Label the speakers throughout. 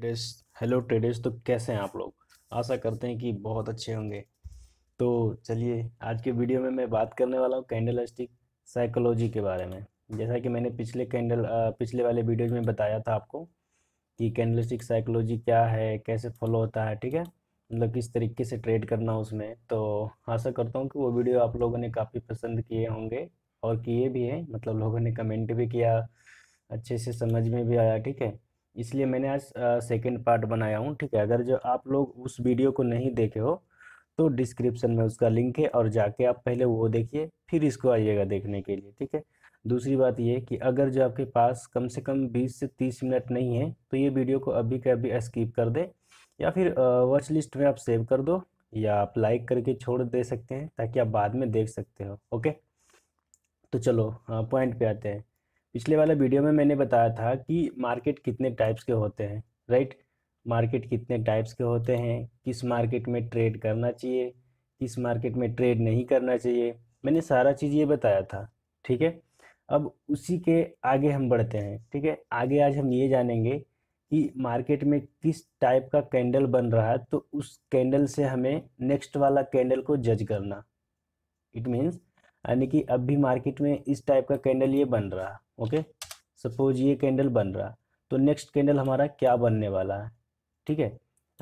Speaker 1: traders hello traders तो कैसे हैं आप लोग आशा करते हैं कि बहुत अच्छे होंगे तो चलिए आज के वीडियो में मैं बात करने वाला हूँ कैंडल स्टिक साइकोलॉजी के बारे में जैसा कि मैंने पिछले कैंडल पिछले वाले वीडियोज में बताया था आपको कि कैंडल स्टिक साइकोलॉजी क्या है कैसे फॉलो होता है ठीक है मतलब किस तरीके से ट्रेड करना उसमें तो आशा करता हूँ कि वो वीडियो आप लोगों ने काफ़ी पसंद किए होंगे और किए भी हैं मतलब लोगों ने कमेंट भी किया अच्छे से समझ में भी आया ठीक है इसलिए मैंने आज सेकेंड पार्ट बनाया हूँ ठीक है अगर जो आप लोग उस वीडियो को नहीं देखे हो तो डिस्क्रिप्शन में उसका लिंक है और जाके आप पहले वो देखिए फिर इसको आइएगा देखने के लिए ठीक है दूसरी बात ये कि अगर जो आपके पास कम से कम 20 से 30 मिनट नहीं है तो ये वीडियो को अभी के अभी स्किप कर दें या फिर वॉच लिस्ट में आप सेव कर दो या आप लाइक करके छोड़ दे सकते हैं ताकि आप बाद में देख सकते हो ओके तो चलो पॉइंट पे आते हैं पिछले वाला वीडियो में मैंने बताया था कि मार्केट कितने टाइप्स के होते हैं राइट मार्केट कितने टाइप्स के होते हैं किस मार्केट में ट्रेड करना चाहिए किस मार्केट में ट्रेड नहीं करना चाहिए मैंने सारा चीज़ ये बताया था ठीक है अब उसी के आगे हम बढ़ते हैं ठीक है आगे आज हम ये जानेंगे कि मार्केट में किस टाइप का कैंडल बन रहा है तो उस कैंडल से हमें नेक्स्ट वाला कैंडल को जज करना इट मीन्स यानी कि अब भी मार्केट में इस टाइप का कैंडल ये बन रहा ओके सपोज ये कैंडल बन रहा तो नेक्स्ट कैंडल हमारा क्या बनने वाला है ठीक है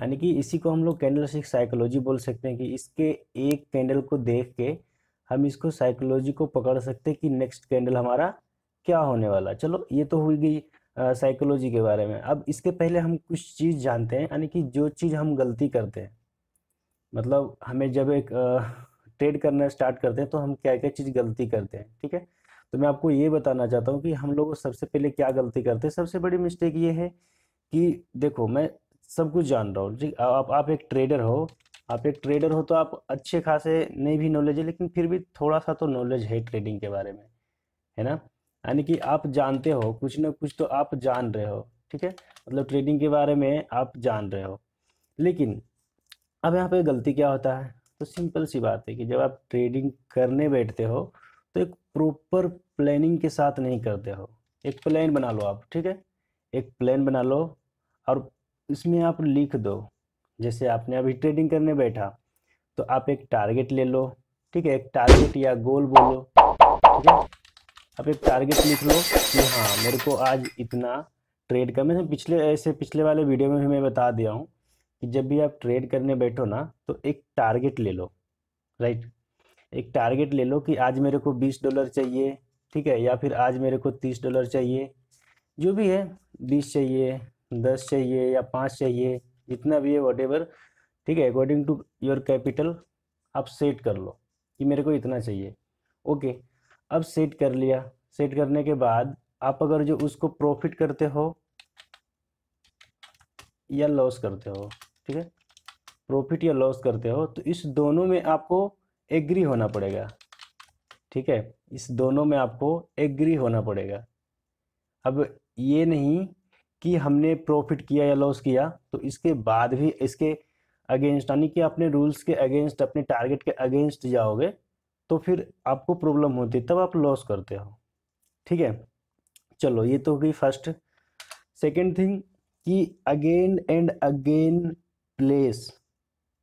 Speaker 1: यानी कि इसी को हम लोग कैंडल से साइकोलॉजी बोल सकते हैं कि इसके एक कैंडल को देख के हम इसको साइकोलॉजी को पकड़ सकते हैं कि नेक्स्ट कैंडल हमारा क्या होने वाला चलो ये तो हुई गई साइकोलॉजी के बारे में अब इसके पहले हम कुछ चीज़ जानते हैं यानी कि जो चीज़ हम गलती करते हैं मतलब हमें जब एक ट्रेड करना स्टार्ट करते हैं तो हम क्या क्या चीज़ गलती करते हैं ठीक है तो मैं आपको ये बताना चाहता हूँ कि हम लोग सबसे पहले क्या गलती करते हैं सबसे बड़ी मिस्टेक ये है कि देखो मैं सब कुछ जान रहा हूँ जी आप आप एक ट्रेडर हो आप एक ट्रेडर हो तो आप अच्छे खासे नहीं भी नॉलेज है लेकिन फिर भी थोड़ा सा तो नॉलेज है ट्रेडिंग के बारे में है ना यानी कि आप जानते हो कुछ ना कुछ तो आप जान रहे हो ठीक है मतलब ट्रेडिंग के बारे में आप जान रहे हो लेकिन अब यहाँ पे गलती क्या होता है तो सिंपल सी बात है कि जब आप ट्रेडिंग करने बैठते हो तो एक प्रॉपर प्लानिंग के साथ नहीं करते हो एक प्लान बना लो आप ठीक है एक प्लान बना लो और इसमें आप लिख दो जैसे आपने अभी ट्रेडिंग करने बैठा तो आप एक टारगेट ले लो ठीक है एक टारगेट या गोल बोलो ठीक है आप एक टारगेट लिख लो कि हाँ मेरे को आज इतना ट्रेड का मैंने पिछले ऐसे पिछले वाले वीडियो में भी मैं बता दिया हूँ कि जब भी आप ट्रेड करने बैठो ना तो एक टारगेट ले लो राइट एक टारगेट ले लो कि आज मेरे को बीस डॉलर चाहिए ठीक है या फिर आज मेरे को तीस डॉलर चाहिए जो भी है बीस चाहिए दस चाहिए या पाँच चाहिए जितना भी है वट एवर ठीक है अकॉर्डिंग टू योर कैपिटल आप सेट कर लो कि मेरे को इतना चाहिए ओके अब सेट कर लिया सेट करने के बाद आप अगर जो उसको प्रॉफिट करते हो या लॉस करते हो ठीक है प्रॉफिट या लॉस करते हो तो इस दोनों में आपको एग्री होना पड़ेगा ठीक है इस दोनों में आपको एग्री होना पड़ेगा अब ये नहीं कि हमने प्रॉफिट किया या लॉस किया तो इसके बाद भी इसके अगेंस्ट यानी कि अपने रूल्स के अगेंस्ट अपने टारगेट के अगेंस्ट जाओगे तो फिर आपको प्रॉब्लम होती तब आप लॉस करते हो ठीक है चलो ये तो हो गई फर्स्ट सेकेंड थिंग कि अगेन एंड अगेन प्लेस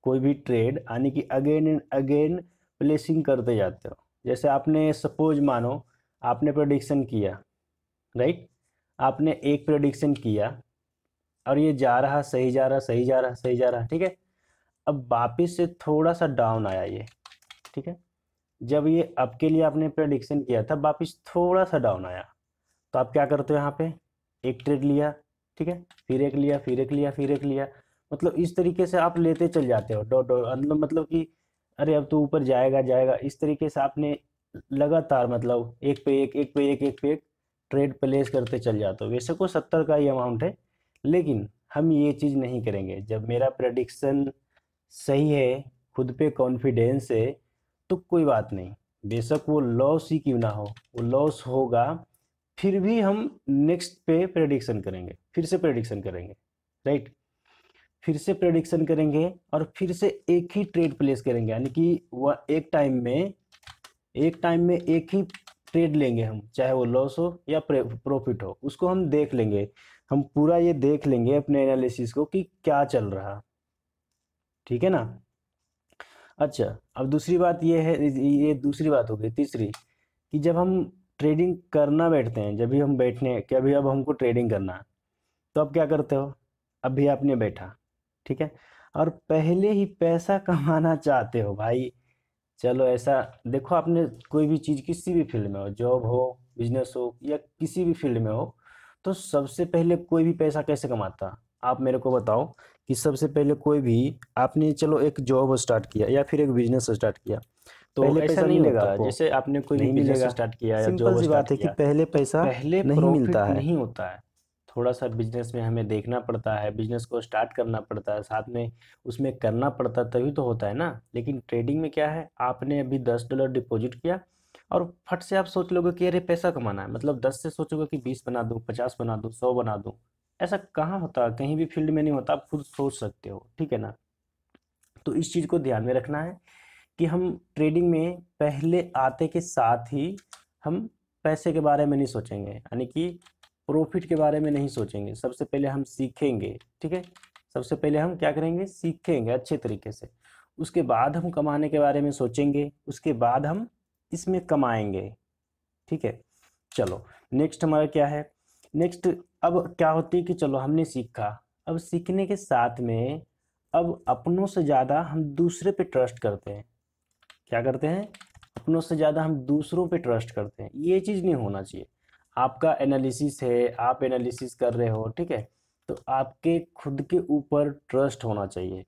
Speaker 1: कोई भी ट्रेड यानी कि अगेन एंड अगेन प्लेसिंग करते जाते हो जैसे आपने सपोज मानो आपने प्रोडिक्शन किया राइट आपने एक प्रोडिक्शन किया और ये जा रहा सही जा रहा सही जा रहा सही जा रहा ठीक है अब वापस से थोड़ा सा डाउन आया ये ठीक है जब ये अब के लिए आपने प्रोडिक्शन किया था वापस थोड़ा सा डाउन आया तो आप क्या करते हो यहाँ पे एक ट्रेड लिया ठीक है फिर एक लिया फिर एक लिया फिर एक लिया मतलब इस तरीके से आप लेते चल जाते हो डॉट डॉट मतलब कि अरे अब तो ऊपर जाएगा जाएगा इस तरीके से आपने लगातार मतलब एक पे एक एक पे एक एक पे एक ट्रेड प्लेस करते चल जाते हो वैसे को सत्तर का ही अमाउंट है लेकिन हम ये चीज़ नहीं करेंगे जब मेरा प्रडिक्शन सही है खुद पे कॉन्फिडेंस है तो कोई बात नहीं बेशक वो लॉस ही क्यों ना हो वो लॉस होगा फिर भी हम नेक्स्ट पे प्रडिक्शन करेंगे फिर से प्रडिक्शन करेंगे राइट फिर से प्रेडिक्शन करेंगे और फिर से एक ही ट्रेड प्लेस करेंगे यानी कि वह एक टाइम में एक टाइम में एक ही ट्रेड लेंगे हम चाहे वो लॉस हो या प्रॉफिट हो उसको हम देख लेंगे हम पूरा ये देख लेंगे अपने एनालिसिस को कि क्या चल रहा ठीक है ना अच्छा अब दूसरी बात ये है ये दूसरी बात हो गई तीसरी कि जब हम ट्रेडिंग करना बैठते हैं जब भी हम बैठने कि अभी अब हमको ट्रेडिंग करना है तो अब क्या करते हो अभी आपने बैठा ठीक है और पहले ही पैसा कमाना चाहते हो भाई चलो ऐसा देखो आपने कोई भी चीज़ किसी भी फील्ड में हो जॉब हो बिजनेस हो या किसी भी फील्ड में हो तो सबसे पहले कोई भी पैसा कैसे कमाता आप मेरे को बताओ कि सबसे पहले कोई भी आपने चलो एक जॉब स्टार्ट किया या फिर एक बिजनेस स्टार्ट किया तो पहले पैसा नहीं लगा जैसे आपने कोई भी बिजनेस स्टार्ट किया या जॉब स्टार्ट किया पहले पैसा पहले नहीं मिलता है नहीं होता है थोड़ा सा बिजनेस में हमें देखना पड़ता है बिजनेस को स्टार्ट करना पड़ता है साथ में उसमें करना पड़ता है तभी तो होता है ना लेकिन ट्रेडिंग में क्या है आपने अभी दस डॉलर डिपॉजिट किया और फट से आप सोच लोगे कि अरे पैसा कमाना है मतलब दस से सोचोगे कि बीस बना दूँ पचास बना दूँ सौ बना दूँ ऐसा कहाँ होता है कहीं भी फील्ड में नहीं होता आप खुद सोच सकते हो ठीक है ना तो इस चीज़ को ध्यान में रखना है कि हम ट्रेडिंग में पहले आते के साथ ही हम पैसे के बारे में नहीं सोचेंगे यानी कि प्रॉफिट के बारे में नहीं सोचेंगे सबसे पहले हम सीखेंगे ठीक है सबसे पहले हम क्या करेंगे सीखेंगे अच्छे तरीके से उसके बाद हम कमाने के बारे में सोचेंगे उसके बाद हम इसमें कमाएंगे ठीक है चलो नेक्स्ट हमारा क्या है नेक्स्ट अब क्या होती है कि चलो हमने सीखा अब सीखने के साथ में अब अपनों से ज़्यादा हम दूसरे पे ट्रस्ट करते हैं क्या करते हैं अपनों से ज़्यादा हम दूसरों पे ट्रस्ट करते हैं ये चीज़ नहीं होना चाहिए आपका एनालिसिस है आप एनालिसिस कर रहे हो ठीक है तो आपके खुद के ऊपर ट्रस्ट होना चाहिए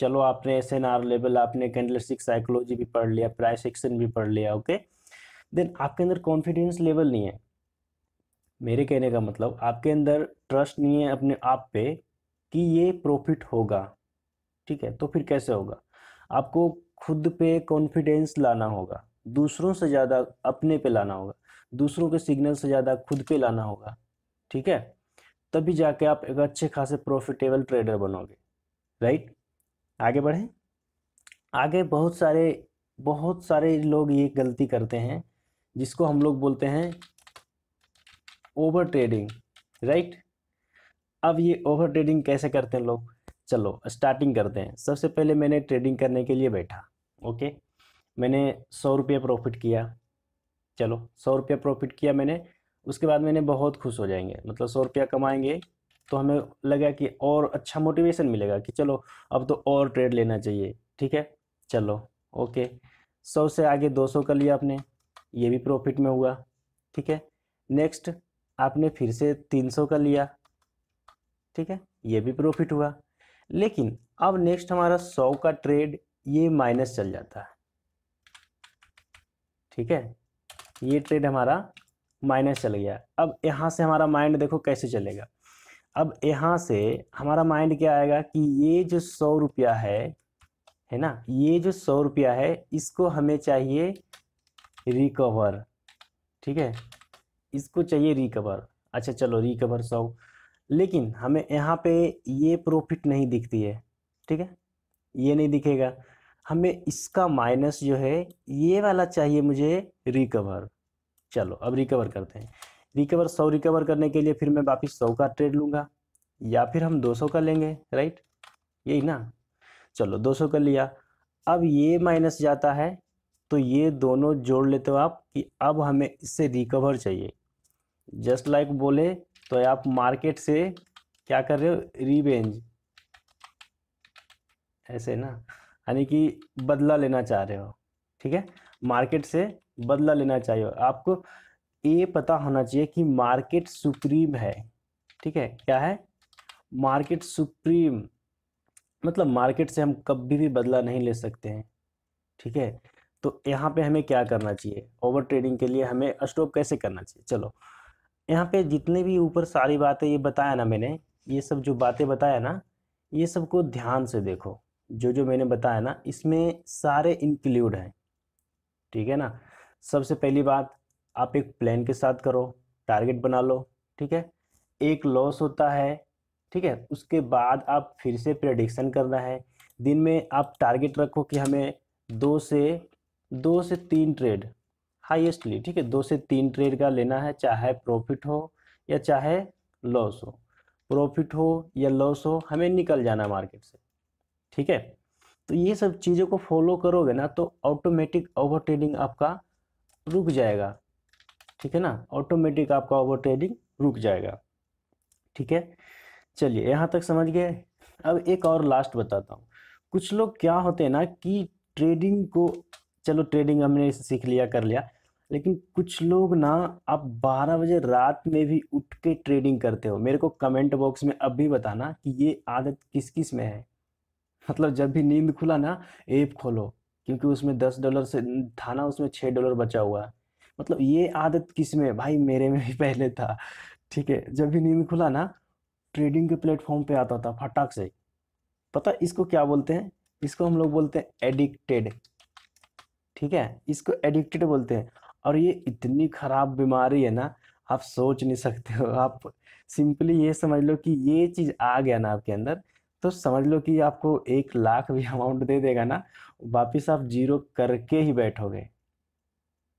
Speaker 1: चलो आपने एस एन आर लेवल आपने कैंडलस्टिक साइकोलॉजी भी पढ़ लिया प्राइस एक्शन भी पढ़ लिया ओके देन आपके अंदर कॉन्फिडेंस लेवल नहीं है मेरे कहने का मतलब आपके अंदर ट्रस्ट नहीं है अपने आप पे कि ये प्रॉफिट होगा ठीक है तो फिर कैसे होगा आपको खुद पे कॉन्फिडेंस लाना होगा दूसरों से ज़्यादा अपने पे लाना होगा दूसरों के सिग्नल से ज़्यादा खुद पे लाना होगा ठीक है तभी जाके आप एक अच्छे खासे प्रॉफिटेबल ट्रेडर बनोगे राइट आगे बढ़ें आगे बहुत सारे बहुत सारे लोग ये गलती करते हैं जिसको हम लोग बोलते हैं ओवर ट्रेडिंग राइट अब ये ओवर ट्रेडिंग कैसे करते हैं लोग चलो स्टार्टिंग करते हैं सबसे पहले मैंने ट्रेडिंग करने के लिए बैठा ओके मैंने सौ रुपये प्रॉफिट किया चलो सौ रुपया प्रॉफिट किया मैंने उसके बाद मैंने बहुत खुश हो जाएंगे मतलब सौ रुपया कमाएंगे तो हमें लगा कि और अच्छा मोटिवेशन मिलेगा कि चलो अब तो और ट्रेड लेना चाहिए ठीक है चलो ओके सौ से आगे दो सौ का लिया आपने ये भी प्रॉफिट में हुआ ठीक है नेक्स्ट आपने फिर से तीन सौ का लिया ठीक है ये भी प्रॉफिट हुआ लेकिन अब नेक्स्ट हमारा सौ का ट्रेड ये माइनस चल जाता है ठीक है ये ट्रेड हमारा माइनस चल गया अब यहाँ से हमारा माइंड देखो कैसे चलेगा अब यहाँ से हमारा माइंड क्या आएगा कि ये जो सौ रुपया है है ना ये जो सौ रुपया है इसको हमें चाहिए रिकवर ठीक है इसको चाहिए रिकवर अच्छा चलो रिकवर सौ लेकिन हमें यहाँ पे ये प्रॉफिट नहीं दिखती है ठीक है ये नहीं दिखेगा हमें इसका माइनस जो है ये वाला चाहिए मुझे रिकवर चलो अब रिकवर करते हैं रिकवर सौ रिकवर करने के लिए फिर मैं वापिस सौ का ट्रेड लूँगा या फिर हम दो सौ का लेंगे राइट यही ना चलो दो सौ का लिया अब ये माइनस जाता है तो ये दोनों जोड़ लेते हो आप कि अब हमें इससे रिकवर चाहिए जस्ट लाइक like बोले तो आप मार्केट से क्या कर रहे हो रिवेंज ऐसे ना यानी कि बदला लेना चाह रहे हो ठीक है मार्केट से बदला लेना चाहिए आपको ये पता होना चाहिए कि मार्केट सुप्रीम है ठीक है क्या है मार्केट सुप्रीम मतलब मार्केट से हम कभी भी बदला नहीं ले सकते हैं ठीक है तो यहाँ पे हमें क्या करना चाहिए ओवर ट्रेडिंग के लिए हमें स्टॉप कैसे करना चाहिए चलो यहाँ पे जितने भी ऊपर सारी बातें ये बताया ना मैंने ये सब जो बातें बताया ना ये सबको ध्यान से देखो जो जो मैंने बताया ना इसमें सारे इंक्लूड हैं ठीक है ना सबसे पहली बात आप एक प्लान के साथ करो टारगेट बना लो ठीक है एक लॉस होता है ठीक है उसके बाद आप फिर से प्रडिक्शन करना है दिन में आप टारगेट रखो कि हमें दो से दो से तीन ट्रेड हाइएस्टली ठीक है दो से तीन ट्रेड का लेना है चाहे प्रॉफिट हो या चाहे लॉस हो प्रॉफिट हो या लॉस हो हमें निकल जाना मार्केट से ठीक है तो ये सब चीज़ों को फॉलो करोगे ना तो ऑटोमेटिक ओवर ट्रेडिंग आपका रुक जाएगा ठीक है ना ऑटोमेटिक आपका ओवर ट्रेडिंग रुक जाएगा ठीक है चलिए यहाँ तक समझ गए अब एक और लास्ट बताता हूँ कुछ लोग क्या होते हैं ना कि ट्रेडिंग को चलो ट्रेडिंग हमने सीख लिया कर लिया लेकिन कुछ लोग ना आप 12 बजे रात में भी उठ के ट्रेडिंग करते हो मेरे को कमेंट बॉक्स में अब भी बताना कि ये आदत किस किस में है मतलब जब भी नींद खुला ना ऐप खोलो क्योंकि उसमें दस डॉलर से था ना उसमें छः डॉलर बचा हुआ है मतलब ये आदत किस में भाई मेरे में भी पहले था ठीक है जब भी नींद खुला ना ट्रेडिंग के प्लेटफॉर्म पे आता था फटाक से पता इसको क्या बोलते हैं इसको हम लोग बोलते हैं एडिक्टेड ठीक है इसको एडिक्टेड बोलते हैं और ये इतनी खराब बीमारी है ना आप सोच नहीं सकते हो आप सिंपली ये समझ लो कि ये चीज़ आ गया ना आपके अंदर तो समझ लो कि आपको एक लाख भी अमाउंट दे देगा ना वापस आप जीरो करके ही बैठोगे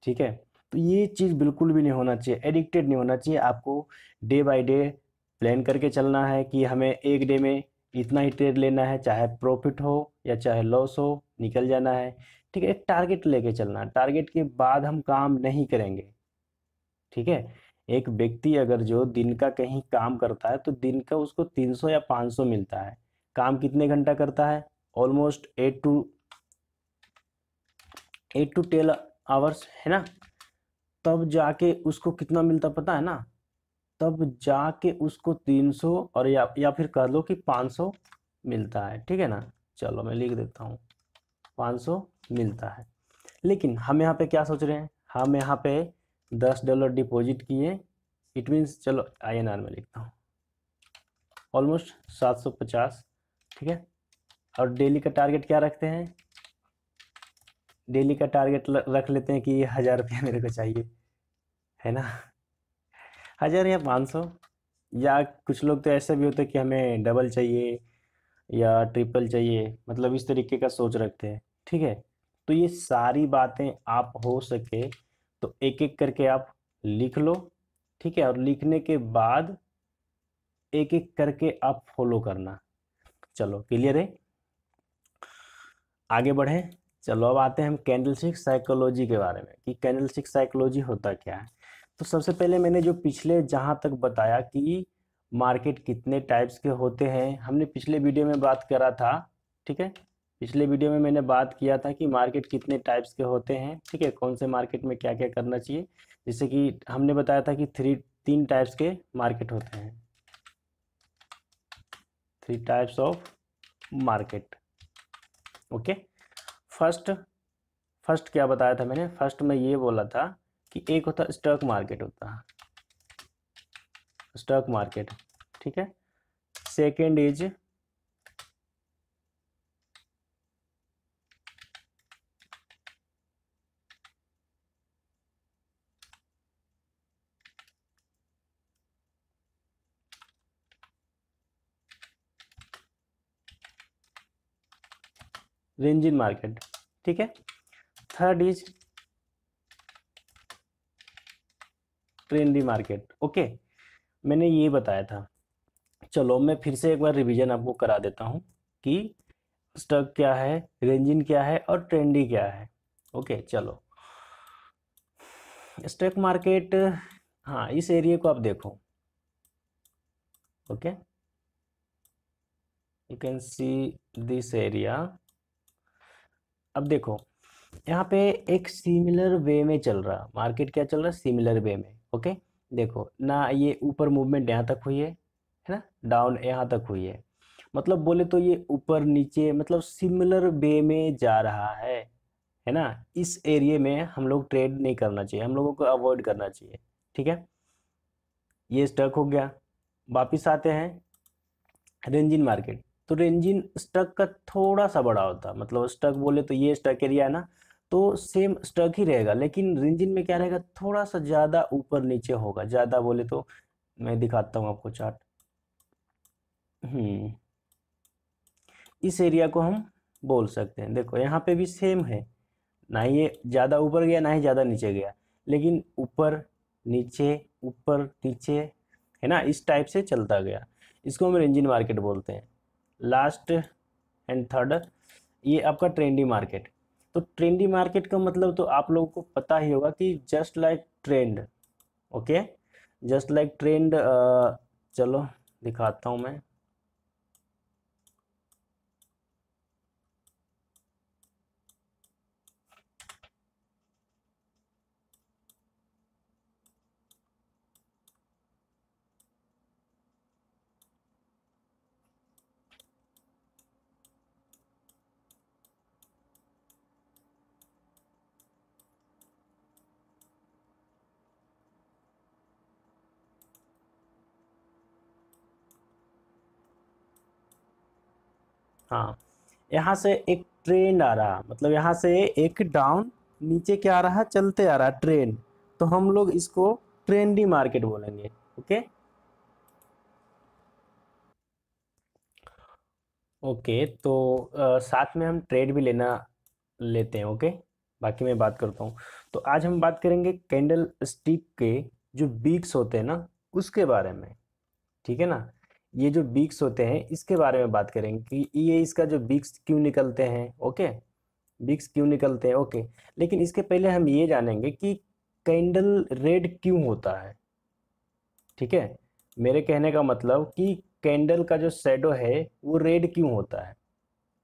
Speaker 1: ठीक है तो ये चीज़ बिल्कुल भी नहीं होना चाहिए एडिक्टेड नहीं होना चाहिए आपको डे बाय डे प्लान करके चलना है कि हमें एक डे में इतना ही ट्रेड लेना है चाहे प्रॉफिट हो या चाहे लॉस हो निकल जाना है ठीक है एक टारगेट लेके चलना टारगेट के बाद हम काम नहीं करेंगे ठीक है एक व्यक्ति अगर जो दिन का कहीं काम करता है तो दिन का उसको 300 या 500 मिलता है काम कितने घंटा करता है almost eight to eight to tell hours है ना तब जाके उसको कितना मिलता पता है ना तब जाके उसको तीन सौ और या या फिर कह लो कि पाँच सौ मिलता है ठीक है ना चलो मैं लिख देता हूँ पाँच सौ मिलता है लेकिन हम यहाँ पे क्या सोच रहे हैं हम यहाँ पे दस डॉलर डिपॉजिट किए इट मीन्स चलो आईएनआर में लिखता हूँ ऑलमोस्ट सात सौ पचास ठीक है और डेली का टारगेट क्या रखते हैं डेली का टारगेट रख लेते हैं कि हज़ार रुपया मेरे को चाहिए है ना हज़ार या पाँच सौ या कुछ लोग तो ऐसे भी होते हैं कि हमें डबल चाहिए या ट्रिपल चाहिए मतलब इस तरीके का सोच रखते हैं ठीक है तो ये सारी बातें आप हो सके तो एक एक करके आप लिख लो ठीक है और लिखने के बाद एक एक करके आप फॉलो करना चलो क्लियर है आगे बढ़े चलो अब आते हैं हम कैंडल साइकोलॉजी के बारे में कि कैंडल सिक्स साइकोलॉजी होता क्या है तो सबसे पहले मैंने जो पिछले जहाँ तक बताया कि मार्केट कितने टाइप्स के होते हैं हमने पिछले वीडियो में बात करा था ठीक है पिछले वीडियो में मैंने बात किया था कि मार्केट कितने टाइप्स के होते हैं ठीक है कौन से मार्केट में क्या क्या करना चाहिए जैसे कि हमने बताया था कि थ्री तीन टाइप्स के मार्केट होते हैं three types of market okay first first क्या बताया था मैंने फर्स्ट में ये बोला था कि एक होता स्टॉक मार्केट होता है स्टॉक मार्केट ठीक है सेकेंड इज रेंजिन मार्केट ठीक है third is trendy market okay मैंने ये बताया था चलो मैं फिर से एक बार रिवीजन आपको करा देता हूँ कि स्टक क्या है रेंजिन क्या है और ट्रेंडी क्या है ओके चलो स्टॉक मार्केट हाँ इस एरिया को आप देखो okay you can see this area अब देखो यहाँ पे एक सिमिलर वे में चल रहा मार्केट क्या चल रहा है सिमिलर वे में ओके देखो ना ये ऊपर मूवमेंट यहाँ तक हुई है है ना डाउन यहाँ तक हुई है मतलब बोले तो ये ऊपर नीचे मतलब सिमिलर वे में जा रहा है है ना इस एरिए में हम लोग ट्रेड नहीं करना चाहिए हम लोगों को अवॉइड करना चाहिए ठीक है ये स्टक हो गया वापिस आते हैं रेंजिन मार्केट तो रेंजिन स्टक का थोड़ा सा बड़ा होता मतलब स्टक बोले तो ये स्टक एरिया है ना तो सेम स्टक ही रहेगा लेकिन रेंजिन में क्या रहेगा थोड़ा सा ज़्यादा ऊपर नीचे होगा ज़्यादा बोले तो मैं दिखाता हूँ आपको चार्ट हम्म इस एरिया को हम बोल सकते हैं देखो यहाँ पे भी सेम है ना ये ज़्यादा ऊपर गया ना ही ज़्यादा नीचे गया लेकिन ऊपर नीचे ऊपर नीचे है ना इस टाइप से चलता गया इसको हम रेंजिन मार्केट बोलते हैं लास्ट एंड थर्ड ये आपका ट्रेंडी मार्केट तो ट्रेंडी मार्केट का मतलब तो आप लोगों को पता ही होगा कि just like trend okay just like trend चलो दिखाता हूँ मैं हाँ यहाँ से एक ट्रेन आ रहा मतलब यहाँ से एक डाउन नीचे क्या आ रहा चलते आ रहा ट्रेन तो हम लोग इसको ट्रेंडी मार्केट बोलेंगे ओके ओके तो आ, साथ में हम ट्रेड भी लेना लेते हैं ओके बाकी मैं बात करता हूँ तो आज हम बात करेंगे कैंडल स्टिक के जो बीक्स होते हैं ना उसके बारे में ठीक है ना ये जो बीक्स होते हैं इसके बारे में बात करेंगे कि ये इसका जो बीक्स क्यों निकलते हैं ओके बीक्स क्यों निकलते हैं ओके लेकिन इसके पहले हम ये जानेंगे कि कैंडल रेड क्यों होता है ठीक है मेरे कहने का मतलब कि कैंडल का जो शेडो है वो रेड क्यों होता है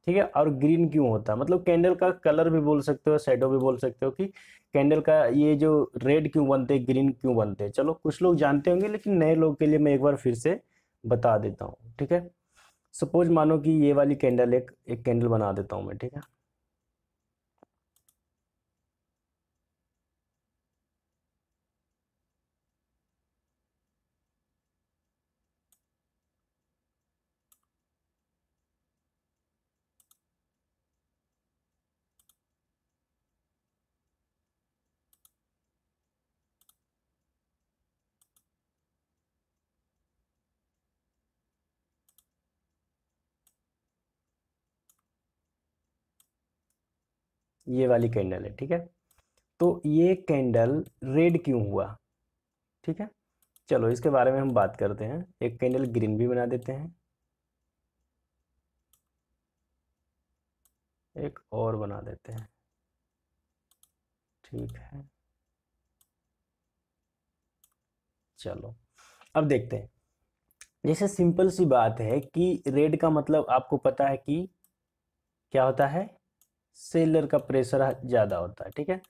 Speaker 1: ठीक है और ग्रीन क्यों होता है मतलब कैंडल का कलर भी बोल सकते हो शेडो भी बोल सकते हो कि कैंडल का ये जो रेड क्यों बनते ग्रीन क्यों बनते चलो कुछ लोग जानते होंगे लेकिन नए लोग के लिए मैं एक बार फिर से बता देता हूँ ठीक है सपोज मानो कि ये वाली कैंडल एक एक कैंडल बना देता हूँ मैं ठीक है ये वाली कैंडल है ठीक है तो ये कैंडल रेड क्यों हुआ ठीक है चलो इसके बारे में हम बात करते हैं एक कैंडल ग्रीन भी बना देते हैं एक और बना देते हैं ठीक है चलो अब देखते हैं जैसे सिंपल सी बात है कि रेड का मतलब आपको पता है कि क्या होता है सेलर का प्रेशर ज़्यादा होता है ठीक है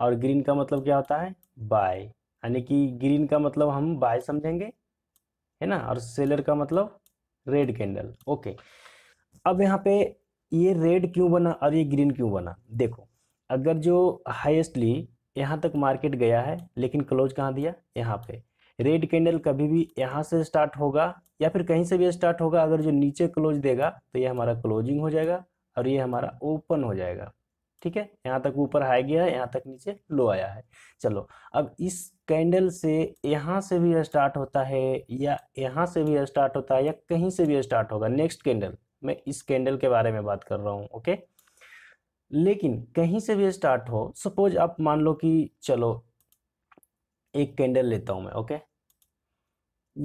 Speaker 1: और ग्रीन का मतलब क्या होता है बाय यानी कि ग्रीन का मतलब हम बाय समझेंगे है ना और सेलर का मतलब रेड कैंडल ओके अब यहाँ पे ये रेड क्यों बना और ये ग्रीन क्यों बना देखो अगर जो हाइस्टली यहाँ तक मार्केट गया है लेकिन क्लोज कहाँ दिया यहाँ पे रेड कैंडल कभी भी यहाँ से स्टार्ट होगा या फिर कहीं से भी स्टार्ट होगा अगर जो नीचे क्लोज देगा तो ये हमारा क्लोजिंग हो जाएगा और ये हमारा ओपन हो जाएगा ठीक है यहाँ तक ऊपर हाई गया है यहाँ तक नीचे लो आया है चलो अब इस कैंडल से यहाँ से भी स्टार्ट होता है या यहाँ से भी स्टार्ट होता है या कहीं से भी स्टार्ट होगा नेक्स्ट कैंडल मैं इस कैंडल के बारे में बात कर रहा हूँ ओके लेकिन कहीं से भी स्टार्ट हो सपोज आप मान लो कि चलो एक कैंडल लेता हूँ मैं ओके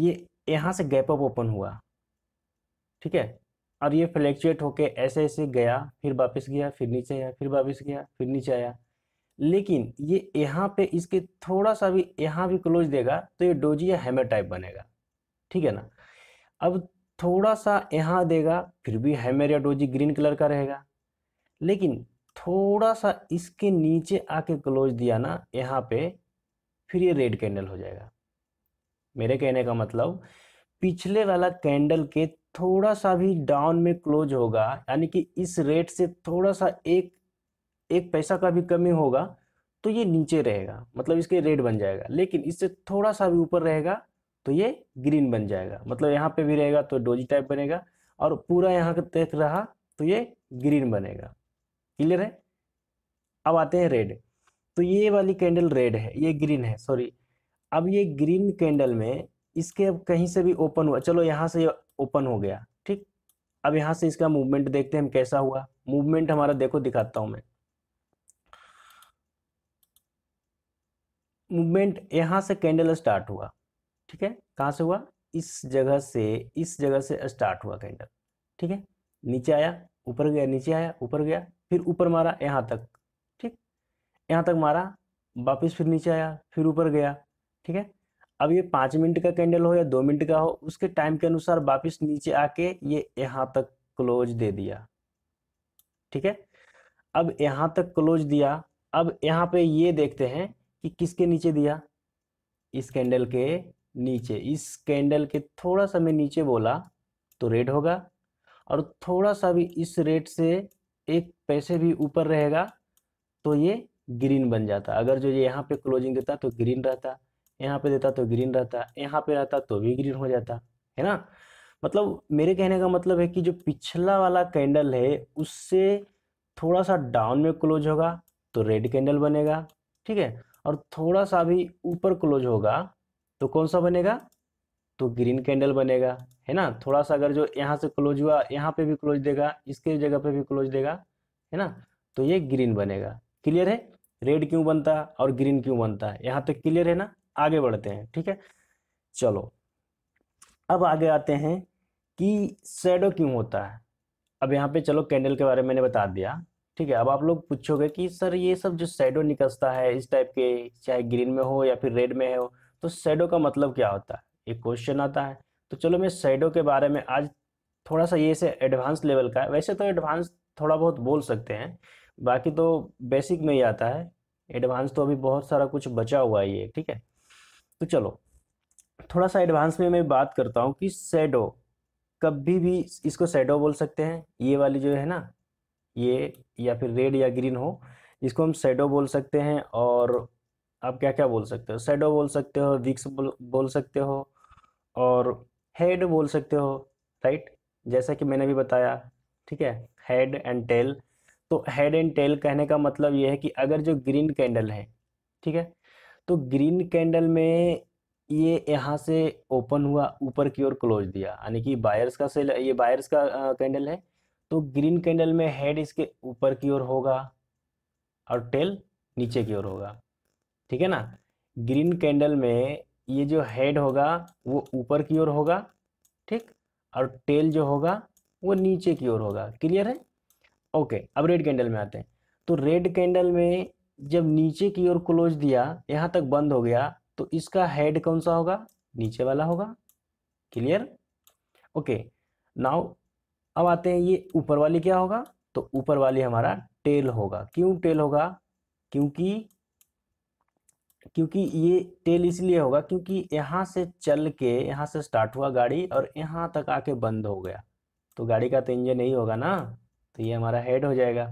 Speaker 1: ये यहाँ से गैप अप ओपन हुआ ठीक है अब ये फ्लैक्चुएट होके ऐसे ऐसे गया फिर वापस गया फिर नीचे आया फिर वापस गया फिर नीचे आया लेकिन ये यहाँ पे इसके थोड़ा सा भी यहाँ भी क्लोज देगा तो ये डोजी या हैमर टाइप बनेगा ठीक है ना अब थोड़ा सा यहाँ देगा फिर भी हैमर या डोजी ग्रीन कलर का रहेगा लेकिन थोड़ा सा इसके नीचे आके क्लोज दिया ना यहाँ पे फिर ये रेड कैंडल हो जाएगा मेरे कहने का मतलब पिछले वाला कैंडल के थोड़ा सा भी डाउन में क्लोज होगा यानी कि इस रेट से थोड़ा सा एक एक पैसा का भी कमी होगा तो ये नीचे रहेगा मतलब इसके रेड बन जाएगा लेकिन इससे थोड़ा सा भी ऊपर रहेगा तो ये ग्रीन बन जाएगा मतलब यहाँ पे भी रहेगा तो डोजी टाइप बनेगा और पूरा यहाँ का देख रहा तो ये ग्रीन बनेगा क्लियर है अब आते हैं रेड तो ये वाली कैंडल रेड है ये ग्रीन है सॉरी अब ये ग्रीन कैंडल में इसके अब कहीं से भी ओपन हुआ चलो यहाँ से ओपन हो गया ठीक अब यहाँ से इसका मूवमेंट देखते हैं कैसा हुआ मूवमेंट हमारा देखो दिखाता हूँ मैं मूवमेंट यहाँ से कैंडल स्टार्ट हुआ ठीक है कहाँ से हुआ इस जगह से इस जगह से स्टार्ट हुआ कैंडल ठीक है नीचे आया ऊपर गया नीचे आया ऊपर गया फिर ऊपर मारा यहाँ तक ठीक यहाँ तक मारा वापस फिर नीचे आया फिर ऊपर गया ठीक है अब ये पाँच मिनट का कैंडल हो या दो मिनट का हो उसके टाइम के अनुसार वापस नीचे आके ये यहाँ तक क्लोज दे दिया ठीक है अब यहाँ तक क्लोज दिया अब यहाँ पे ये देखते हैं कि किसके नीचे दिया इस कैंडल के नीचे इस कैंडल के थोड़ा सा मैं नीचे बोला तो रेड होगा और थोड़ा सा भी इस रेट से एक पैसे भी ऊपर रहेगा तो ये ग्रीन बन जाता अगर जो ये यहाँ पे क्लोजिंग देता तो ग्रीन रहता यहाँ पे देता तो ग्रीन रहता यहाँ पे रहता तो भी ग्रीन हो जाता है ना मतलब मेरे कहने का मतलब है कि जो पिछला वाला कैंडल है उससे थोड़ा सा डाउन में क्लोज होगा तो रेड कैंडल बनेगा ठीक है और थोड़ा सा भी ऊपर क्लोज होगा तो कौन सा बनेगा तो ग्रीन कैंडल बनेगा है ना थोड़ा सा अगर जो यहाँ से क्लोज हुआ यहाँ पे भी क्लोज देगा इसके जगह पे भी क्लोज देगा है ना तो ये ग्रीन बनेगा क्लियर है रेड क्यों बनता और ग्रीन क्यों बनता है यहाँ तक क्लियर है ना आगे बढ़ते हैं ठीक है चलो अब आगे आते हैं कि शेडो क्यों होता है अब यहाँ पे चलो कैंडल के बारे में मैंने बता दिया ठीक है अब आप लोग पूछोगे कि सर ये सब जो शेडो निकलता है इस टाइप के चाहे ग्रीन में हो या फिर रेड में हो तो शेडो का मतलब क्या होता है एक क्वेश्चन आता है तो चलो मैं शेडो के बारे में आज थोड़ा सा ये से एडवांस लेवल का है वैसे तो एडवांस थोड़ा बहुत बोल सकते हैं बाकी तो बेसिक में ही आता है एडवांस तो अभी बहुत सारा कुछ बचा हुआ है ये ठीक है तो चलो थोड़ा सा एडवांस में मैं बात करता हूँ कि सैडो कभी भी इसको सैडो बोल सकते हैं ये वाली जो है ना ये या फिर रेड या ग्रीन हो इसको हम सैडो बोल सकते हैं और आप क्या क्या बोल सकते हो सैडो बोल सकते हो विक्स बोल, बोल सकते हो और हेड बोल सकते हो राइट जैसा कि मैंने भी बताया ठीक है हेड एंड टेल तो हेड एंड टेल कहने का मतलब ये है कि अगर जो ग्रीन कैंडल है ठीक है तो ग्रीन कैंडल में ये यहाँ से ओपन हुआ ऊपर की ओर क्लोज दिया यानी कि बायर्स का सेल ये बायर्स का कैंडल है तो ग्रीन कैंडल में हेड इसके ऊपर की ओर होगा और टेल नीचे की ओर होगा ठीक है ना ग्रीन कैंडल में ये जो हेड होगा वो ऊपर की ओर होगा ठीक और टेल जो होगा वो नीचे की ओर होगा क्लियर है ओके अब रेड कैंडल में आते हैं तो रेड कैंडल में जब नीचे की ओर क्लोज दिया यहां तक बंद हो गया तो इसका हेड कौन सा होगा नीचे वाला होगा क्लियर ओके नाउ अब आते हैं ये ऊपर वाली क्या होगा तो ऊपर वाली हमारा टेल होगा क्यों टेल होगा क्योंकि क्योंकि ये टेल इसलिए होगा क्योंकि यहां से चल के यहां से स्टार्ट हुआ गाड़ी और यहां तक आके बंद हो गया तो गाड़ी का तो इंजन यही होगा ना तो ये हमारा हेड हो जाएगा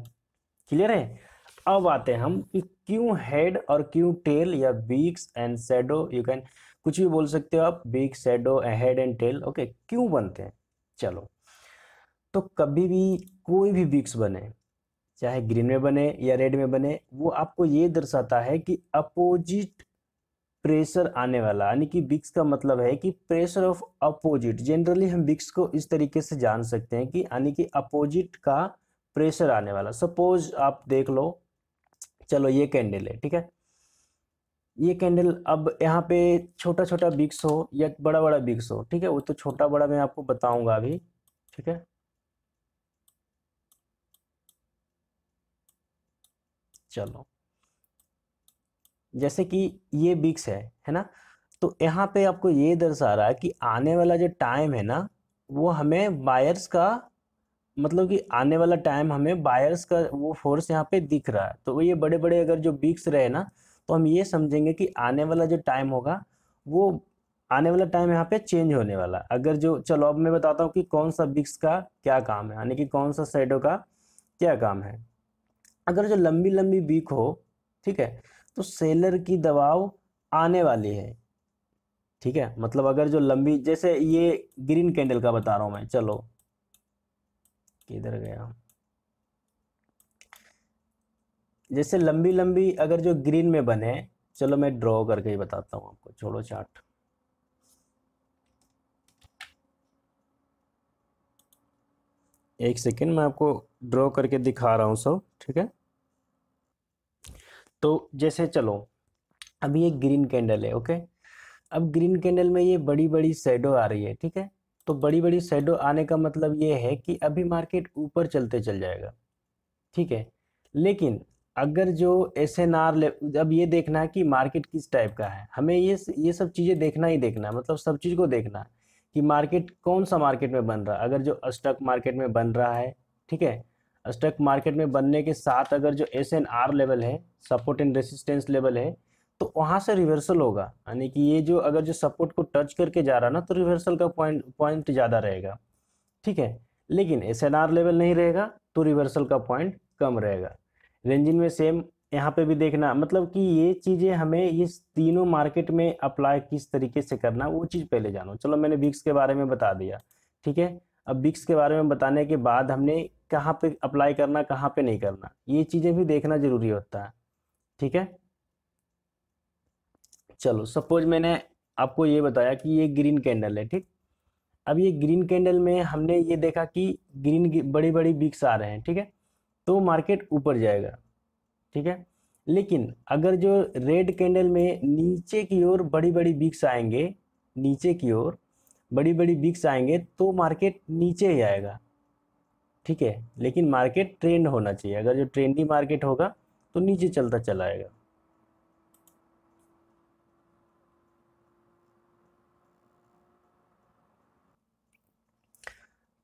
Speaker 1: क्लियर है अब आते हैं हम कि क्यों हेड और क्यों टेल या wicks and shadow you can कुछ भी बोल सकते हो आप wick shadow head and tail okay क्यों बनते हैं चलो तो कभी भी कोई भी बीक्स बने चाहे ग्रीन में बने या रेड में बने वो आपको ये दर्शाता है कि अपोजिट प्रेशर आने वाला यानी कि बिक्स का मतलब है कि प्रेशर ऑफ अपोजिट जनरली हम बिक्स को इस तरीके से जान सकते हैं कि यानी कि अपोजिट का प्रेशर आने वाला सपोज आप देख लो चलो ये कैंडल है ठीक है ये कैंडल अब यहाँ पे छोटा छोटा बिक्स हो या बड़ा बड़ा बिक्स हो ठीक है वो तो छोटा बड़ा मैं आपको बताऊंगा अभी ठीक है चलो जैसे कि ये बिक्स है है ना तो यहाँ पे आपको ये दर्शा रहा है कि आने वाला जो टाइम है ना वो हमें बायर्स का मतलब कि आने वाला टाइम हमें बायर्स का वो फोर्स यहाँ पे दिख रहा है तो ये बड़े बड़े अगर जो बिक्स रहे ना तो हम ये समझेंगे कि आने वाला जो टाइम होगा वो आने वाला टाइम यहाँ पे चेंज होने वाला अगर जो चलो अब मैं बताता हूँ कि कौन सा बिक्स का क्या काम है यानी कि कौन सा साइडो का क्या काम है अगर जो लंबी लंबी बीक हो ठीक है तो सेलर की दबाव आने वाली है ठीक है मतलब अगर जो लंबी जैसे ये ग्रीन कैंडल का बता रहा हूँ मैं चलो किधर गया जैसे लंबी लंबी अगर जो ग्रीन में बने चलो मैं ड्रॉ करके ही बताता हूँ आपको छोड़ो चार्ट एक सेकेंड मैं आपको ड्रॉ करके दिखा रहा हूँ सब ठीक है तो जैसे चलो अभी ये ग्रीन कैंडल है ओके अब ग्रीन कैंडल में ये बड़ी बड़ी शेडो आ रही है ठीक है तो बड़ी बड़ी शेडो आने का मतलब ये है कि अभी मार्केट ऊपर चलते चल जाएगा ठीक है लेकिन अगर जो एस एन आर अब ये देखना है कि मार्केट किस टाइप का है हमें ये ये सब चीज़ें देखना ही देखना मतलब सब चीज़ को देखना कि मार्केट कौन सा मार्केट में बन रहा है अगर जो स्टॉक मार्केट में बन रहा है ठीक है स्टॉक मार्केट में बनने के साथ अगर जो एस एन आर लेवल है सपोर्ट एंड रेसिस्टेंस लेवल है तो वहां से रिवर्सल होगा यानी कि ये जो अगर जो सपोर्ट को टच करके जा रहा ना तो रिवर्सल का पॉइंट पॉइंट ज़्यादा रहेगा ठीक है लेकिन एस लेवल नहीं रहेगा तो रिवर्सल का पॉइंट कम रहेगा रेंजिन में सेम यहाँ पे भी देखना मतलब कि ये चीज़ें हमें इस तीनों मार्केट में अप्लाई किस तरीके से करना वो चीज़ पहले जानो चलो मैंने बिक्स के बारे में बता दिया ठीक है अब बिक्स के बारे में बताने के बाद हमने कहाँ पे अप्लाई करना कहाँ पे नहीं करना ये चीज़ें भी देखना ज़रूरी होता है ठीक है चलो सपोज मैंने आपको ये बताया कि ये ग्रीन कैंडल है ठीक अब ये ग्रीन कैंडल में हमने ये देखा कि ग्रीन बड़ी बड़ी बिक्स आ रहे हैं ठीक है तो मार्केट ऊपर जाएगा ठीक है लेकिन अगर जो रेड कैंडल में नीचे की ओर बड़ी बड़ी बिक्स आएंगे नीचे की ओर बड़ी बड़ी बिक्स आएंगे तो मार्केट नीचे ही आएगा ठीक है लेकिन मार्केट ट्रेंड होना चाहिए अगर जो ट्रेंडी मार्केट होगा तो नीचे चलता चला आएगा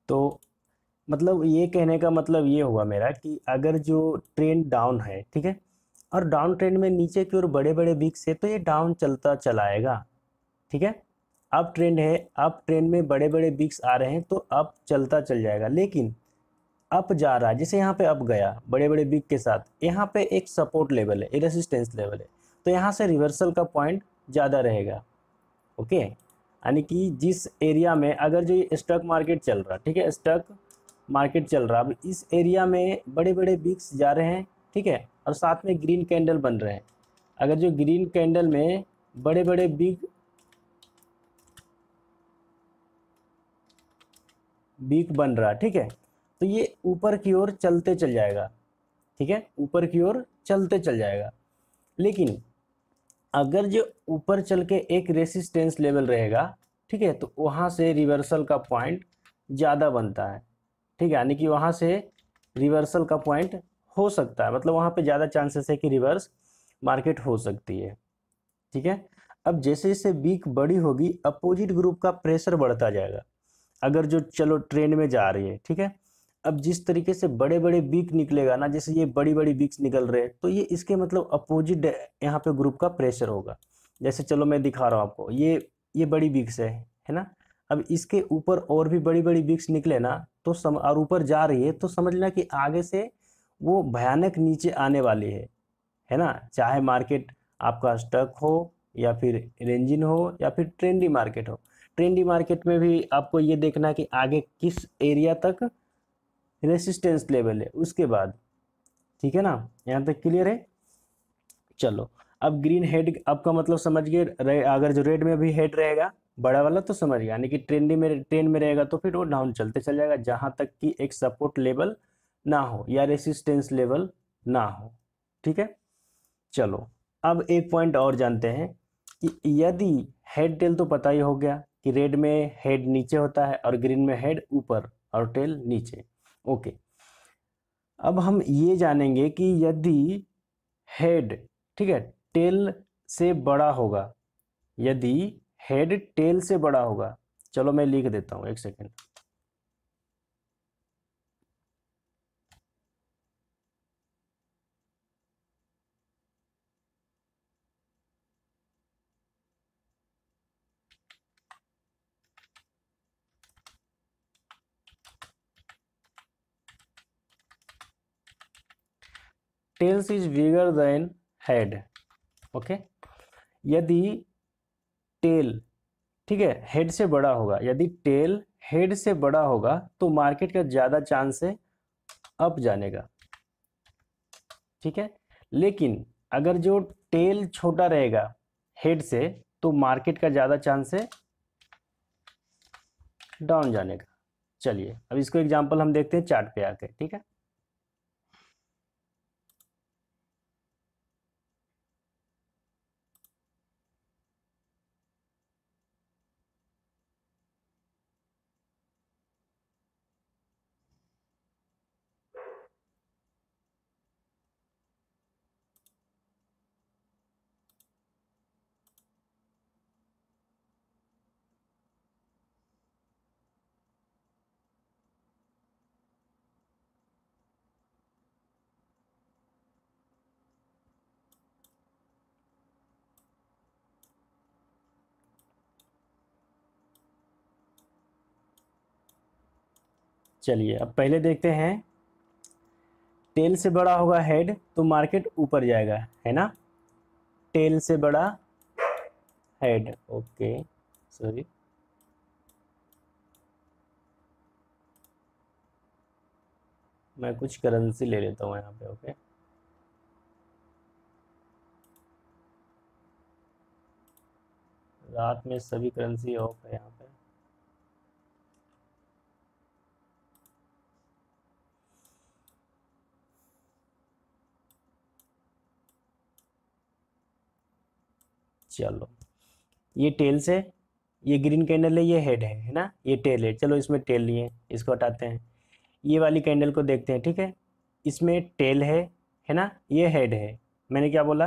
Speaker 1: तो मतलब ये कहने का मतलब ये हुआ मेरा कि अगर जो ट्रेंड डाउन है ठीक है और डाउन ट्रेंड में नीचे की ओर बड़े बड़े बिक्स है तो ये डाउन चलता चलाएगा ठीक है अप ट्रेंड है अप ट्रेंड में बड़े बड़े बिक्स आ रहे हैं तो अप चलता चल जाएगा लेकिन अप जा रहा है जैसे यहाँ पे अप गया बड़े बड़े बिग के साथ यहाँ पे एक सपोर्ट लेवल है रेसिस्टेंस लेवल है तो यहाँ से रिवर्सल का पॉइंट ज़्यादा रहेगा ओके यानी कि जिस एरिया में अगर जो ये स्टॉक मार्केट चल रहा ठीक है स्टॉक मार्केट चल रहा अब इस एरिया में बड़े बड़े बिक्स जा रहे हैं ठीक है और साथ में ग्रीन कैंडल बन रहे हैं अगर जो ग्रीन कैंडल में बड़े बड़े बिग बिग बन रहा ठीक है तो ये ऊपर की ओर चलते चल जाएगा ठीक है ऊपर की ओर चलते चल जाएगा लेकिन अगर जो ऊपर चल के एक रेसिस्टेंस लेवल रहेगा ठीक है तो वहाँ से रिवर्सल का पॉइंट ज़्यादा बनता है ठीक है यानी कि वहाँ से रिवर्सल का पॉइंट हो सकता है मतलब वहाँ पे ज़्यादा चांसेस है कि रिवर्स मार्केट हो सकती है ठीक है अब जैसे जैसे वीक बड़ी होगी अपोजिट ग्रुप का प्रेशर बढ़ता जाएगा अगर जो चलो ट्रेंड में जा रही है ठीक है अब जिस तरीके से बड़े बड़े बीक निकलेगा ना जैसे ये बड़ी बड़ी बीक्स निकल रहे हैं तो ये इसके मतलब अपोजिट यहाँ पे ग्रुप का प्रेशर होगा जैसे चलो मैं दिखा रहा हूँ आपको ये ये बड़ी बीक्स है है ना अब इसके ऊपर और भी बड़ी बड़ी बीक्स निकले ना तो सम और ऊपर जा रही है तो समझना कि आगे से वो भयानक नीचे आने वाली है है ना चाहे मार्केट आपका स्टक हो या फिर रेंजिन हो या फिर ट्रेंडी मार्केट हो ट्रेंडी मार्केट में भी आपको ये देखना कि आगे किस एरिया तक रेसिस्टेंस लेवल है उसके बाद ठीक है ना यहाँ तक क्लियर है चलो अब ग्रीन हेड आपका मतलब समझ गए अगर जो रेड में भी हेड रहेगा बड़ा वाला तो समझ गया यानी कि ट्रेंडी में ट्रेन में रहेगा तो फिर वो डाउन चलते चल जाएगा जहाँ तक कि एक सपोर्ट लेवल ना हो या रेसिस्टेंस लेवल ना हो ठीक है चलो अब एक पॉइंट और जानते हैं कि यदि हेड टेल तो पता ही हो गया कि रेड में हेड नीचे होता है और ग्रीन में हेड ऊपर और टेल नीचे ओके अब हम ये जानेंगे कि यदि हेड ठीक है टेल से बड़ा होगा यदि हेड टेल से बड़ा होगा चलो मैं लिख देता हूँ एक second tails is bigger than head okay यदि टेल ठीक है हेड से बड़ा होगा यदि टेल हेड से बड़ा होगा तो मार्केट का ज़्यादा चांस है अप जाने ठीक है लेकिन अगर जो टेल छोटा रहेगा हेड से तो मार्केट का ज़्यादा चांस है डाउन जाने का चलिए अब इसको एग्जांपल हम देखते हैं चार्ट पे आके ठीक है चलिए अब पहले देखते हैं टेल से बड़ा होगा हेड तो मार्केट ऊपर जाएगा है ना टेल से बड़ा हेड ओके सॉरी मैं कुछ करेंसी ले लेता हूँ यहाँ पे ओके रात में सभी करेंसी ऑफ है यहाँ चलो ये टेल्स है ये ग्रीन कैंडल है ये हेड है है ना ये टेल है चलो इसमें टेल नहीं है इसको हटाते हैं ये वाली कैंडल को देखते हैं ठीक है इसमें टेल है है ना ये हेड है मैंने क्या बोला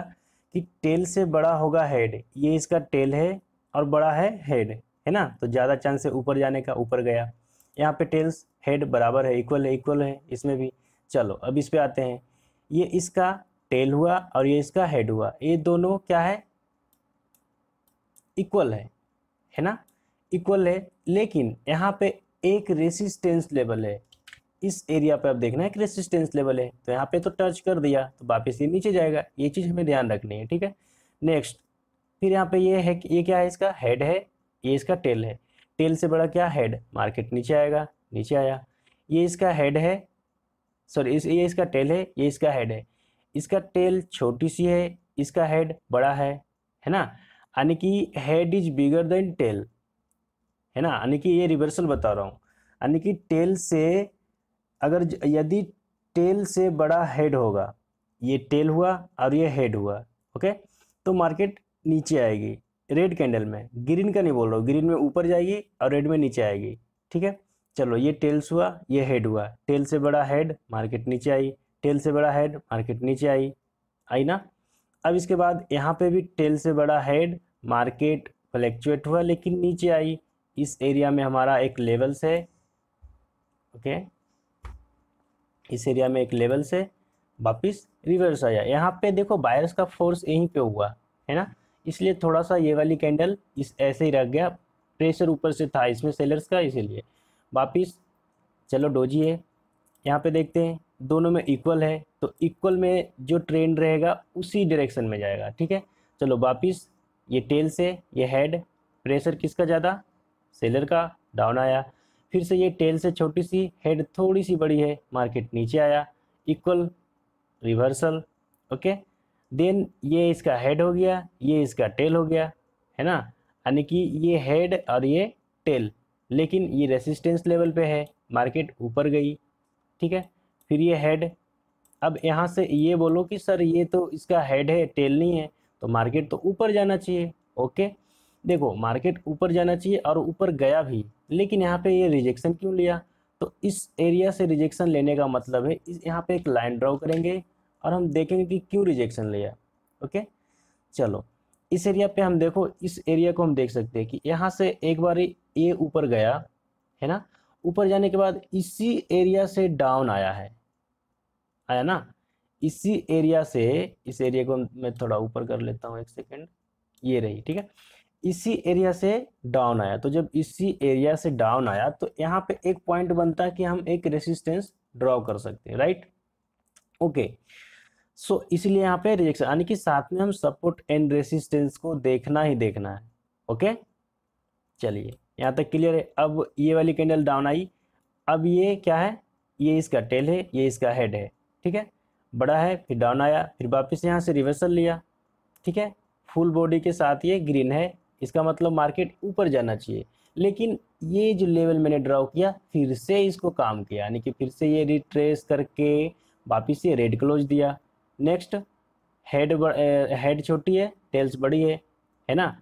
Speaker 1: कि टेल से बड़ा होगा हेड ये इसका टेल है और बड़ा है हेड है ना तो ज़्यादा चांस है ऊपर जाने का ऊपर गया यहाँ पे टेल्स हेड बराबर है इक्वल है इक्वल है इसमें भी चलो अब इस पर आते हैं ये इसका टेल हुआ और ये इसका हेड हुआ ये दोनों क्या है इक्वल है है ना इक्वल है लेकिन यहाँ पे एक रेसिस्टेंस लेवल है इस एरिया पे आप देखना है कि रेसिस्टेंस लेवल है तो यहाँ पे तो टच कर दिया तो वापस ये नीचे जाएगा ये चीज़ हमें ध्यान रखनी है ठीक है नेक्स्ट फिर यहाँ पे ये है कि ये क्या है इसका हेड है ये इसका टेल है टेल से बड़ा क्या हेड मार्केट नीचे आएगा नीचे आया ये इसका हेड है सॉरी इस ये इसका टेल है ये इसका हेड है इसका टेल छोटी सी है इसका हेड बड़ा है है ना यानी कि head is bigger than tail है ना यानी कि ये रिवर्सल बता रहा हूँ यानी कि टेल से अगर यदि टेल से बड़ा हेड होगा ये टेल हुआ और ये हेड हुआ ओके तो मार्केट नीचे आएगी रेड कैंडल में ग्रीन का नहीं बोल रहा हूँ ग्रीन में ऊपर जाएगी और रेड में नीचे आएगी ठीक है चलो ये टेल्स हुआ ये हेड हुआ टेल से बड़ा हेड मार्केट नीचे आई टेल से बड़ा हेड मार्केट नीचे आई आई ना अब इसके बाद यहाँ पे भी टेल से बड़ा हेड मार्केट फ्लैक्चुएट हुआ लेकिन नीचे आई इस एरिया में हमारा एक लेवल्स है ओके इस एरिया में एक लेवल से वापस रिवर्स आया यहाँ पे देखो बायर्स का फोर्स यहीं पे हुआ है ना इसलिए थोड़ा सा ये वाली कैंडल इस ऐसे ही रख गया प्रेशर ऊपर से था इसमें सेलर्स का इसीलिए वापस चलो डोजी है यहाँ पे देखते हैं दोनों में इक्वल है तो इक्वल में जो ट्रेंड रहेगा उसी डायरेक्शन में जाएगा ठीक है चलो वापिस ये टेल से ये हेड प्रेशर किसका ज़्यादा सेलर का डाउन आया फिर से ये टेल से छोटी सी हेड थोड़ी सी बड़ी है मार्केट नीचे आया इक्वल रिवर्सल ओके देन ये इसका हेड हो गया ये इसका टेल हो गया है ना यानी कि ये हेड और ये टेल लेकिन ये रेसिस्टेंस लेवल पे है मार्केट ऊपर गई ठीक है फिर ये हेड अब यहाँ से ये बोलो कि सर ये तो इसका हेड है टेल नहीं है तो मार्केट तो ऊपर जाना चाहिए ओके देखो मार्केट ऊपर जाना चाहिए और ऊपर गया भी लेकिन यहाँ पे ये रिजेक्शन क्यों लिया तो इस एरिया से रिजेक्शन लेने का मतलब है इस यहाँ पे एक लाइन ड्रॉ करेंगे और हम देखेंगे कि क्यों रिजेक्शन लिया ओके चलो इस एरिया पे हम देखो इस एरिया को हम देख सकते हैं कि यहाँ से एक बार ये ऊपर गया है ना ऊपर जाने के बाद इसी एरिया से डाउन आया है आया ना इसी एरिया से इस एरिया को मैं थोड़ा ऊपर कर लेता हूँ एक सेकेंड ये रही ठीक है इसी एरिया से डाउन आया तो जब इसी एरिया से डाउन आया तो यहाँ पे एक पॉइंट बनता है कि हम एक रेसिस्टेंस ड्रॉ कर सकते हैं राइट ओके सो इसलिए यहाँ पे रिजेक्शन यानी कि साथ में हम सपोर्ट एंड रेसिस्टेंस को देखना ही देखना है ओके चलिए यहाँ तक क्लियर है अब ये वाली कैंडल डाउन आई अब ये क्या है ये इसका टेल है ये इसका हेड है ठीक है बड़ा है फिर डाउन आया फिर वापस यहाँ से रिवर्सल लिया ठीक है फुल बॉडी के साथ ये ग्रीन है इसका मतलब मार्केट ऊपर जाना चाहिए लेकिन ये जो लेवल मैंने ड्रॉ किया फिर से इसको काम किया यानी कि फिर से ये रिट्रेस करके वापिस ये रेड क्लोज दिया नेक्स्ट हेड हेड छोटी है टेल्स बड़ी है है ना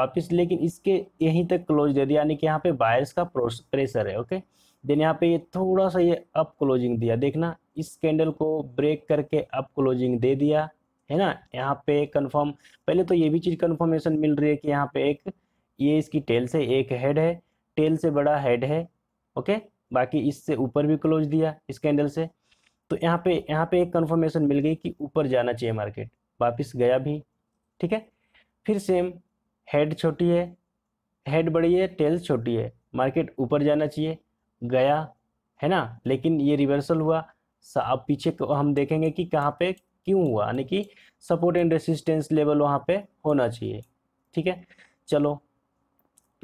Speaker 1: वापस लेकिन इसके यहीं तक क्लोज दे दिया यानी कि यहाँ पे बायर्स का प्रेशर है ओके देन यहाँ पे ये थोड़ा सा ये अप क्लोजिंग दिया देखना इस कैंडल को ब्रेक करके अप क्लोजिंग दे दिया है ना यहाँ पे कंफर्म पहले तो ये भी चीज़ कंफर्मेशन मिल रही है कि यहाँ पे एक ये इसकी टेल से एक हेड है टेल से बड़ा हेड है ओके बाकी इससे ऊपर भी क्लोज दिया इस कैंडल से तो यहाँ पे यहाँ पे एक कंफर्मेशन मिल गई कि ऊपर जाना चाहिए मार्केट वापस गया भी ठीक है फिर सेम हेड छोटी है हेड बड़ी है टेल छोटी है मार्केट ऊपर जाना चाहिए गया है ना लेकिन ये रिवर्सल हुआ अब पीछे हम देखेंगे कि कहाँ पे क्यों हुआ यानी कि सपोर्ट एंड रेसिस्टेंस लेवल वहाँ पे होना चाहिए ठीक है चलो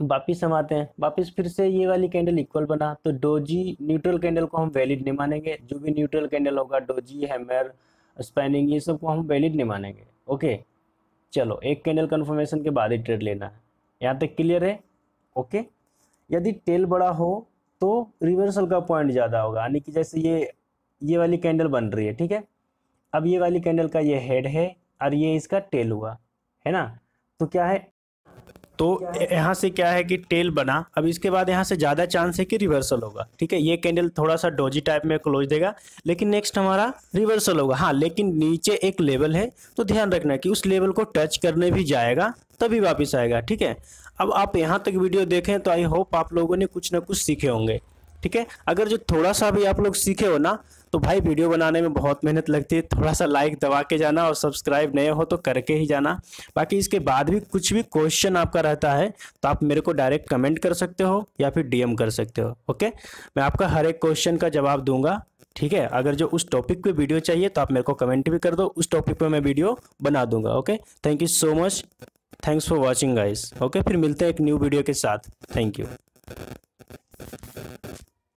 Speaker 1: वापिस हम आते हैं वापिस फिर से ये वाली कैंडल इक्वल बना तो डोजी न्यूट्रल कैंडल को हम वैलिड नहीं मानेंगे जो भी न्यूट्रल कैंडल होगा डोजी हैमर स्पैनिंग ये सब को हम वैलिड नहीं मानेंगे ओके चलो एक कैंडल कन्फर्मेशन के बाद ही ट्रेड लेना है यहाँ तक क्लियर है ओके यदि टेल बड़ा हो तो रिवर्सल का पॉइंट ज़्यादा होगा यानी कि जैसे ये ये वाली कैंडल बन रही है ठीक है अब ये वाली कैंडल का ये हेड है और ये इसका टेल हुआ है ना तो क्या है तो यहाँ से क्या है कि टेल बना अब इसके बाद यहाँ से ज़्यादा चांस है कि रिवर्सल होगा ठीक है ये कैंडल थोड़ा सा डोजी टाइप में क्लोज देगा लेकिन नेक्स्ट हमारा रिवर्सल होगा हाँ लेकिन नीचे एक लेवल है तो ध्यान रखना कि उस लेवल को टच करने भी जाएगा तभी वापस आएगा ठीक है अब आप यहाँ तक वीडियो देखें तो आई होप आप लोगों ने कुछ ना कुछ सीखे होंगे ठीक है अगर जो थोड़ा सा भी आप लोग सीखे हो ना तो भाई वीडियो बनाने में बहुत मेहनत लगती है थोड़ा सा लाइक दबा के जाना और सब्सक्राइब नए हो तो करके ही जाना बाकी इसके बाद भी कुछ भी क्वेश्चन आपका रहता है तो आप मेरे को डायरेक्ट कमेंट कर सकते हो या फिर डीएम कर सकते हो ओके मैं आपका हर एक क्वेश्चन का जवाब दूंगा ठीक है अगर जो उस टॉपिक पे वीडियो चाहिए तो आप मेरे को कमेंट भी कर दो उस टॉपिक पे मैं वीडियो बना दूंगा okay thank you so much thanks for watching guys okay फिर मिलते हैं एक न्यू वीडियो के साथ थैंक यू